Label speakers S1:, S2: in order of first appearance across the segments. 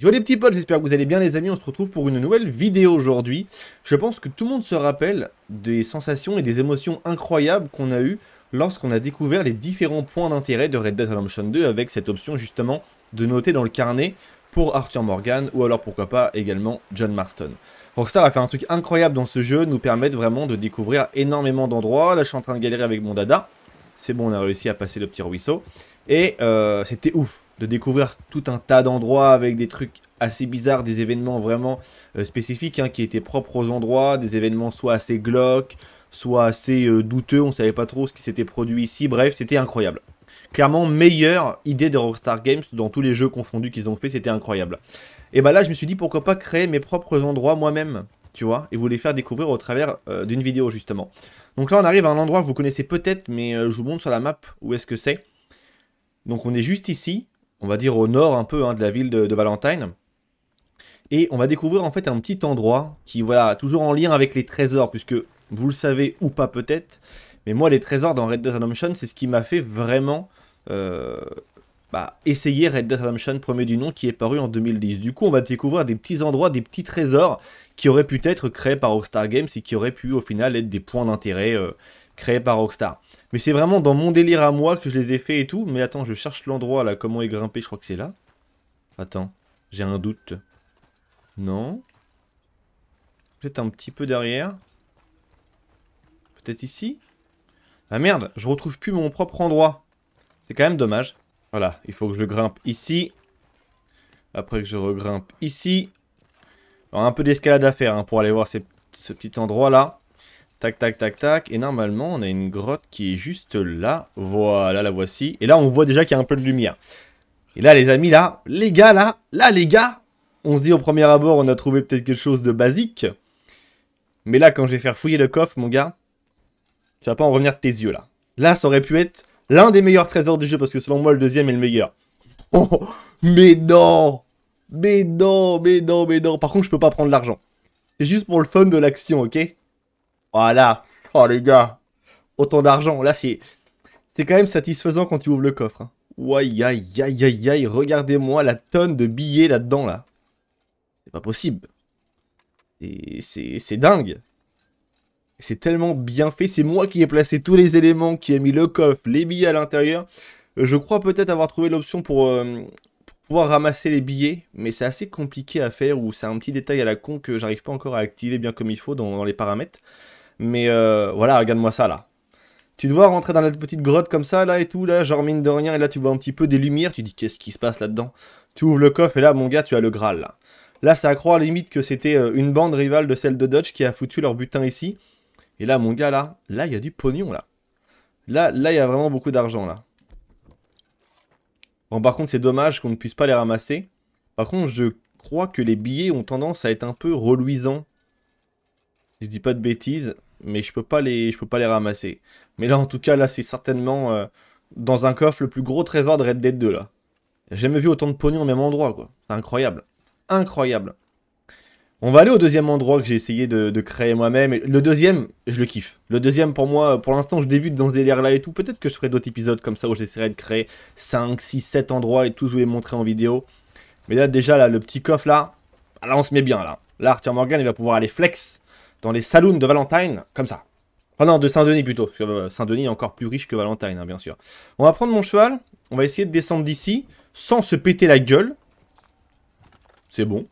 S1: Yo les petits potes, j'espère que vous allez bien les amis, on se retrouve pour une nouvelle vidéo aujourd'hui. Je pense que tout le monde se rappelle des sensations et des émotions incroyables qu'on a eues lorsqu'on a découvert les différents points d'intérêt de Red Dead Redemption 2 avec cette option justement de noter dans le carnet pour Arthur Morgan ou alors pourquoi pas également John Marston. Rockstar a fait un truc incroyable dans ce jeu, nous permettre vraiment de découvrir énormément d'endroits. Là je suis en train de galérer avec mon dada, c'est bon on a réussi à passer le petit ruisseau. Et euh, c'était ouf de découvrir tout un tas d'endroits avec des trucs assez bizarres, des événements vraiment euh, spécifiques hein, qui étaient propres aux endroits, des événements soit assez glauques, soit assez euh, douteux, on ne savait pas trop ce qui s'était produit ici, bref, c'était incroyable. Clairement, meilleure idée de Rockstar Games dans tous les jeux confondus qu'ils ont fait, c'était incroyable. Et bah là, je me suis dit pourquoi pas créer mes propres endroits moi-même, tu vois, et vous les faire découvrir au travers d'une vidéo justement. Donc là, on arrive à un endroit que vous connaissez peut-être, mais je vous montre sur la map où est-ce que c'est. Donc on est juste ici, on va dire au nord un peu hein, de la ville de, Valentine. Et on va découvrir en fait un petit endroit qui, voilà, toujours en lien avec les trésors, puisque vous le savez ou pas peut-être, mais moi les trésors dans Red Dead Redemption, c'est ce qui m'a fait vraiment euh, bah, essayer Red Dead Redemption premier du nom qui est paru en 2010. Du coup, on va découvrir des petits endroits, des petits trésors qui auraient pu être créés par Rockstar Games et qui auraient pu au final être des points d'intérêt euh, créés par Rockstar. Mais c'est vraiment dans mon délire à moi que je les ai fait et tout. Mais attends, je cherche l'endroit là, comment est grimpé, je crois que c'est là. Attends, j'ai un doute. Non. Peut-être un petit peu derrière. Peut-être ici Ah merde, je retrouve plus mon propre endroit. C'est quand même dommage. Voilà, il faut que je grimpe ici. Après que je regrimpe ici. Alors, un peu d'escalade à faire hein, pour aller voir ce petit endroit là. Tac, tac, tac, tac. Et normalement, on a une grotte qui est juste là. Voilà, la voici. Et là, on voit déjà qu'il y a un peu de lumière. Et là, les amis, là, les gars, là, là, les gars, on se dit au premier abord, on a trouvé peut-être quelque chose de basique. Mais là, quand je vais faire fouiller le coffre, mon gars, tu vas pas en revenir de tes yeux, là. Là, ça aurait pu être l'un des meilleurs trésors du jeu, parce que selon moi, le deuxième est le meilleur. Oh, mais non Mais non, mais non, mais non. Par contre, je peux pas prendre l'argent. C'est juste pour le fun de l'action, ok voilà. Oh les gars. Autant d'argent. Là, c'est. C'est quand même satisfaisant quand tu ouvres le coffre. Hein. aïe, aïe, aïe, aïe, regardez-moi la tonne de billets là-dedans, là. C'est pas possible. C'est dingue. C'est tellement bien fait. C'est moi qui ai placé tous les éléments, qui ai mis le coffre, les billets à l'intérieur. Je crois peut-être avoir trouvé l'option pour, euh, pouvoir ramasser les billets, mais c'est assez compliqué à faire, ou c'est un petit détail à la con que j'arrive pas encore à activer bien comme il faut dans les paramètres. Mais euh, voilà, regarde-moi ça là. Tu dois rentrer dans la petite grotte comme ça, là et tout, là, genre mine de rien, et là tu vois un petit peu des lumières, tu dis qu'est-ce qui se passe là-dedans Tu ouvres le coffre et là, mon gars, tu as le Graal là. Là, ça accroît à limite que c'était euh, une bande rivale de celle de Dodge qui a foutu leur butin ici. Et là, mon gars, là, là, il y a du pognon là. Là, là, il y a vraiment beaucoup d'argent là. Bon, par contre, c'est dommage qu'on ne puisse pas les ramasser. Par contre, je crois que les billets ont tendance à être un peu reluisants. Je dis pas de bêtises mais je peux pas les, je peux pas les ramasser. Mais là, en tout cas, là, c'est certainement euh, dans un coffre le plus gros trésor de Red Dead 2 là. J'ai jamais vu autant de pognon au même endroit, quoi. C'est incroyable, incroyable. On va aller au deuxième endroit que j'ai essayé de, créer moi-même. Le deuxième, je le kiffe. Le deuxième, pour moi, pour l'instant, je débute dans ce délire-là et tout. Peut-être que je ferai d'autres épisodes comme ça où j'essaierai de créer 5, 6, 7 endroits et tout, je vous les montrer en vidéo. Mais là, déjà, là, le petit coffre, là, là, on se met bien, là. Là, Arthur Morgan, il va pouvoir aller flex dans les saloons de Valentine, comme ça. Enfin non, de Saint-Denis plutôt, parce que euh, Saint-Denis est encore plus riche que Valentine, hein, bien sûr. On va prendre mon cheval, on va essayer de descendre d'ici, sans se péter la gueule. C'est bon.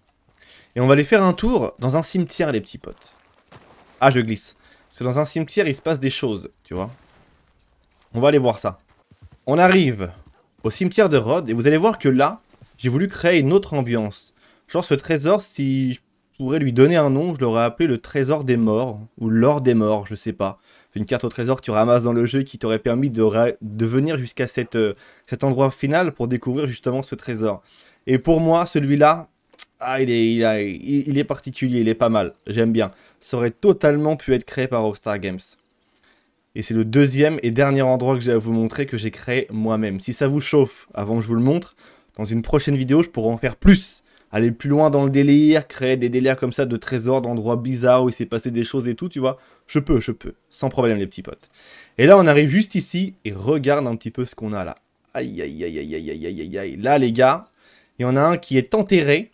S1: Et on va aller faire un tour dans un cimetière, les petits potes. Ah, je glisse. Parce que dans un cimetière, il se passe des choses, tu vois. On va aller voir ça. On arrive au cimetière de Rhodes, et vous allez voir que là, j'ai voulu créer une autre ambiance. Genre ce trésor, si pourrais lui donner un nom, je l'aurais appelé le trésor des morts, ou l'or des morts, je sais pas. Une carte au trésor que tu ramasses dans le jeu qui t'aurait permis de, venir jusqu'à euh, cet endroit final pour découvrir justement ce trésor. Et pour moi, celui-là, ah, il est, est particulier, il est pas mal, j'aime bien. Ça aurait totalement pu être créé par Rockstar Games. Et c'est le deuxième et dernier endroit que j'ai à vous montrer que j'ai créé moi-même. Si ça vous chauffe, avant que je vous le montre, dans une prochaine vidéo, je pourrais en faire plus aller plus loin dans le délire, créer des délires comme ça de trésors, d'endroits bizarres où il s'est passé des choses et tout, tu vois. Je peux, je peux, sans problème les petits potes. Et là on arrive juste ici et regarde un petit peu ce qu'on a là. Aïe, aïe, aïe, aïe, aïe, aïe, aïe, aïe. Là les gars, il y en a un qui est enterré.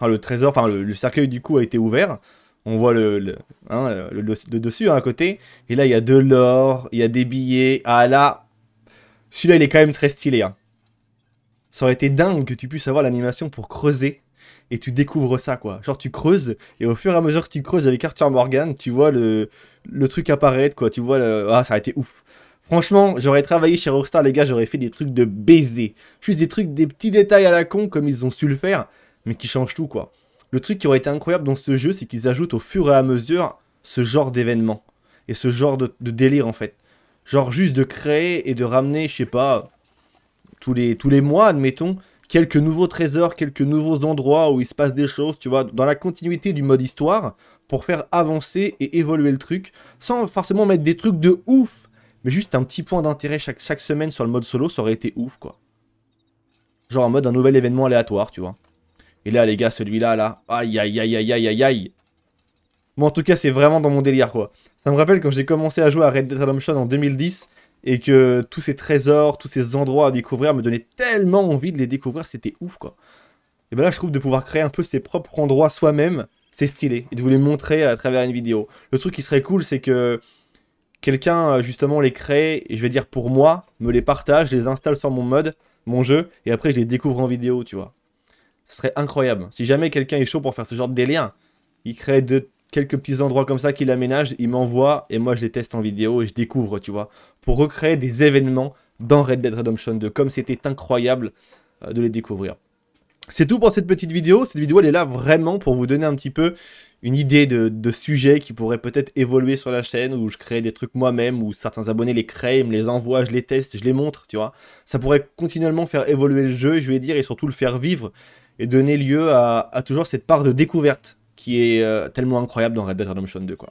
S1: le trésor, enfin le, cercueil du coup a été ouvert. On voit le, hein, dessus hein, à côté. Et là il y a de l'or, il y a des billets. Ah là, celui-là il est quand même très stylé. Hein. Ça aurait été dingue que tu puisses avoir l'animation pour creuser et tu découvres ça, quoi. Genre, tu creuses, et au fur et à mesure que tu creuses avec Arthur Morgan, tu vois le, le truc apparaître, quoi. Tu vois, le... ah, ça a été ouf. Franchement, j'aurais travaillé chez Rockstar, les gars, j'aurais fait des trucs de baiser. Juste des trucs, des petits détails à la con, comme ils ont su le faire, mais qui changent tout, quoi. Le truc qui aurait été incroyable dans ce jeu, c'est qu'ils ajoutent au fur et à mesure ce genre d'événement. Et ce genre de, de, délire, en fait. Genre juste de créer et de ramener, je sais pas, tous les, tous les mois, admettons, quelques nouveaux trésors, quelques nouveaux endroits où il se passe des choses, tu vois, dans la continuité du mode histoire, pour faire avancer et évoluer le truc, sans forcément mettre des trucs de ouf, mais juste un petit point d'intérêt chaque, semaine sur le mode solo, ça aurait été ouf, quoi. Genre en mode un nouvel événement aléatoire, tu vois. Et là, les gars, celui-là, là, aïe, aïe, aïe, aïe, aïe, aïe, aïe. Moi, en tout cas, c'est vraiment dans mon délire, quoi. Ça me rappelle quand j'ai commencé à jouer à Red Dead Redemption en 2010, et que tous ces trésors, tous ces endroits à découvrir me donnaient tellement envie de les découvrir, c'était ouf quoi. Et ben là, je trouve de pouvoir créer un peu ses propres endroits soi-même, c'est stylé, et de vous les montrer à travers une vidéo. Le truc qui serait cool, c'est que quelqu'un euh, justement les crée, et je vais dire pour moi, me les partage, les installe sur mon mode, mon jeu, et après je les découvre en vidéo, tu vois. Ce serait incroyable. Si jamais quelqu'un est chaud pour faire ce genre de liens, il crée de quelques petits endroits comme ça qu'il aménage, il m'envoie et moi je les teste en vidéo et je découvre, tu vois, pour recréer des événements dans Red Dead Redemption 2, comme c'était incroyable euh, de les découvrir. C'est tout pour cette petite vidéo, cette vidéo elle est là vraiment pour vous donner un petit peu une idée de, de sujets qui pourrait peut-être évoluer sur la chaîne, où je crée des trucs moi-même, où certains abonnés les créent, me les envoient, je les teste, je les montre, tu vois. Ça pourrait continuellement faire évoluer le jeu, je vais dire, et surtout le faire vivre, et donner lieu à toujours cette part de découverte est euh, tellement incroyable dans Red Dead Redemption 2. Quoi.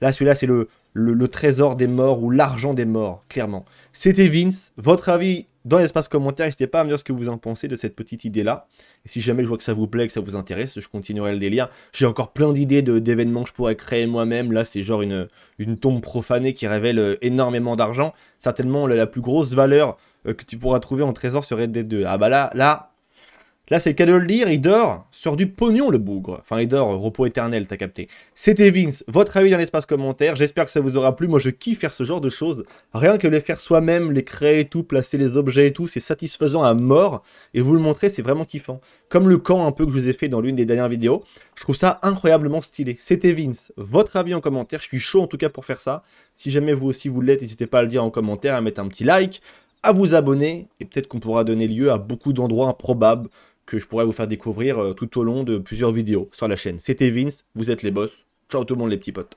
S1: Là, celui-là, c'est le, le, trésor des morts ou l'argent des morts, clairement. C'était Vince. Votre avis dans l'espace commentaire, n'hésitez pas à me dire ce que vous en pensez de cette petite idée-là. Et si jamais je vois que ça vous plaît, que ça vous intéresse, je continuerai le délire. J'ai encore plein d'idées d'événements que je pourrais créer moi-même. Là, c'est genre une, une tombe profanée qui révèle euh, énormément d'argent. Certainement la, la plus grosse valeur euh, que tu pourras trouver en trésor serait Red Dead 2. Ah bah là, là, Là, c'est le cas de le dire, il dort sur du pognon, le bougre. Enfin, il dort, repos éternel, t'as capté. C'était Vince, votre avis dans l'espace commentaire. J'espère que ça vous aura plu. Moi, je kiffe faire ce genre de choses. Rien que les faire soi-même, les créer et tout, placer les objets et tout, c'est satisfaisant à mort. Et vous le montrer, c'est vraiment kiffant. Comme le camp un peu que je vous ai fait dans l'une des dernières vidéos. Je trouve ça incroyablement stylé. C'était Vince, votre avis en commentaire. Je suis chaud en tout cas pour faire ça. Si jamais vous aussi vous l'êtes, n'hésitez pas à le dire en commentaire, à mettre un petit like, à vous abonner. Et peut-être qu'on pourra donner lieu à beaucoup d'endroits improbables que je pourrais vous faire découvrir euh, tout au long de plusieurs vidéos sur la chaîne. C'était Vince, vous êtes les boss. Ciao tout le monde les petits potes.